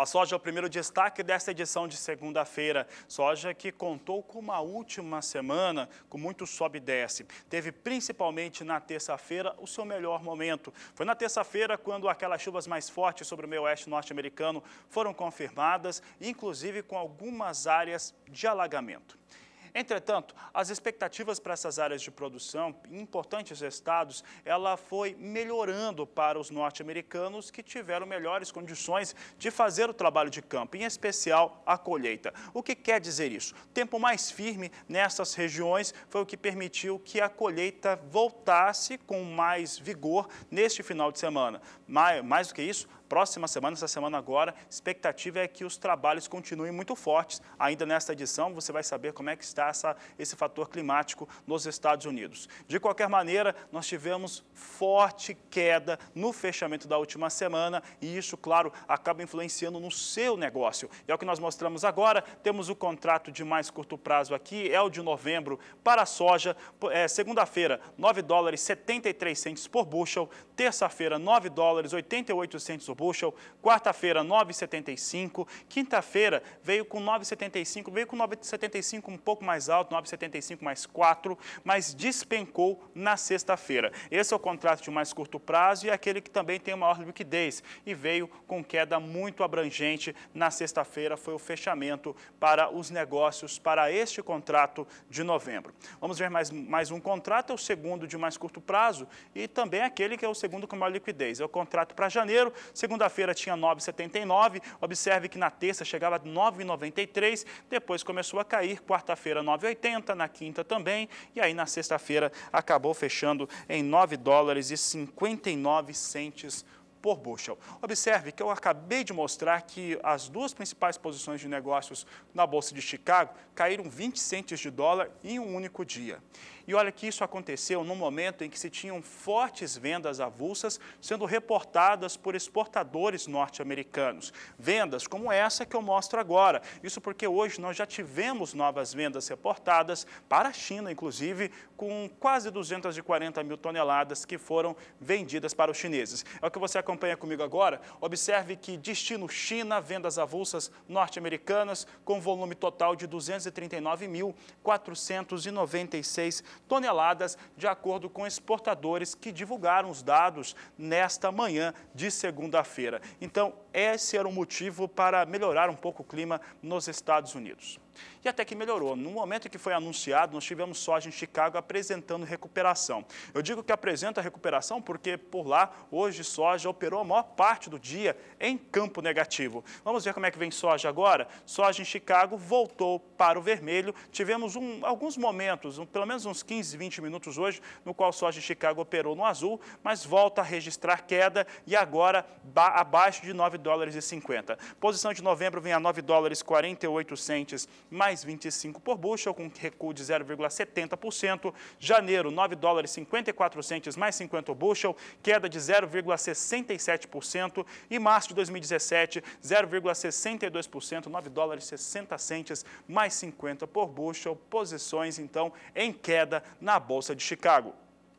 A soja é o primeiro destaque desta edição de segunda-feira. Soja que contou com uma última semana com muito sobe e desce. Teve principalmente na terça-feira o seu melhor momento. Foi na terça-feira quando aquelas chuvas mais fortes sobre o meio oeste norte-americano foram confirmadas, inclusive com algumas áreas de alagamento. Entretanto, as expectativas para essas áreas de produção, em importantes estados, ela foi melhorando para os norte-americanos que tiveram melhores condições de fazer o trabalho de campo, em especial a colheita. O que quer dizer isso? Tempo mais firme nessas regiões foi o que permitiu que a colheita voltasse com mais vigor neste final de semana. Mais, mais do que isso, próxima semana, essa semana agora, expectativa é que os trabalhos continuem muito fortes. Ainda nesta edição, você vai saber como é que está essa, esse fator climático nos Estados Unidos. De qualquer maneira, nós tivemos forte queda no fechamento da última semana e isso, claro, acaba influenciando no seu negócio. É o que nós mostramos agora. Temos o contrato de mais curto prazo aqui, é o de novembro para a soja. É, Segunda-feira, 9 dólares 73 por bushel. Terça-feira, 9 dólares 88 por bushel, quarta-feira 9,75, quinta-feira veio com 9,75, veio com 9,75 um pouco mais alto, 9,75 mais 4, mas despencou na sexta-feira. Esse é o contrato de mais curto prazo e é aquele que também tem maior liquidez e veio com queda muito abrangente na sexta-feira, foi o fechamento para os negócios para este contrato de novembro. Vamos ver mais, mais um contrato, é o segundo de mais curto prazo e também é aquele que é o segundo com maior liquidez. É o contrato para janeiro, segundo Segunda-feira tinha 9,79, observe que na terça chegava a 9,93, depois começou a cair, quarta-feira 9,80, na quinta também, e aí na sexta-feira acabou fechando em 9 dólares e 59 centes por bushel. Observe que eu acabei de mostrar que as duas principais posições de negócios na Bolsa de Chicago caíram 20 centes de dólar em um único dia. E olha que isso aconteceu no momento em que se tinham fortes vendas avulsas sendo reportadas por exportadores norte-americanos. Vendas como essa que eu mostro agora. Isso porque hoje nós já tivemos novas vendas reportadas para a China, inclusive, com quase 240 mil toneladas que foram vendidas para os chineses. É o que você acompanha comigo agora, observe que destino China, vendas avulsas norte-americanas, com volume total de 239.496 toneladas, de acordo com exportadores que divulgaram os dados nesta manhã de segunda-feira. Então, esse era um motivo para melhorar um pouco o clima nos Estados Unidos. E até que melhorou. No momento em que foi anunciado, nós tivemos soja em Chicago apresentando recuperação. Eu digo que apresenta recuperação porque por lá, hoje, soja operou a maior parte do dia em campo negativo. Vamos ver como é que vem soja agora? Soja em Chicago voltou para o vermelho. Tivemos um, alguns momentos, um, pelo menos uns 15, 20 minutos hoje, no qual soja em Chicago operou no azul, mas volta a registrar queda e agora abaixo de 9 dólares e 50. Posição de novembro vem a 9 dólares 48 centes, mais 25 por bushel, com recuo de 0,70%. Janeiro, 9 dólares 54 centes, mais 50 bushel, queda de 0,67%. E março de 2017, 0,62%, 9 dólares 60 centes, mais 50 por bushel. Posições, então, em queda na Bolsa de Chicago.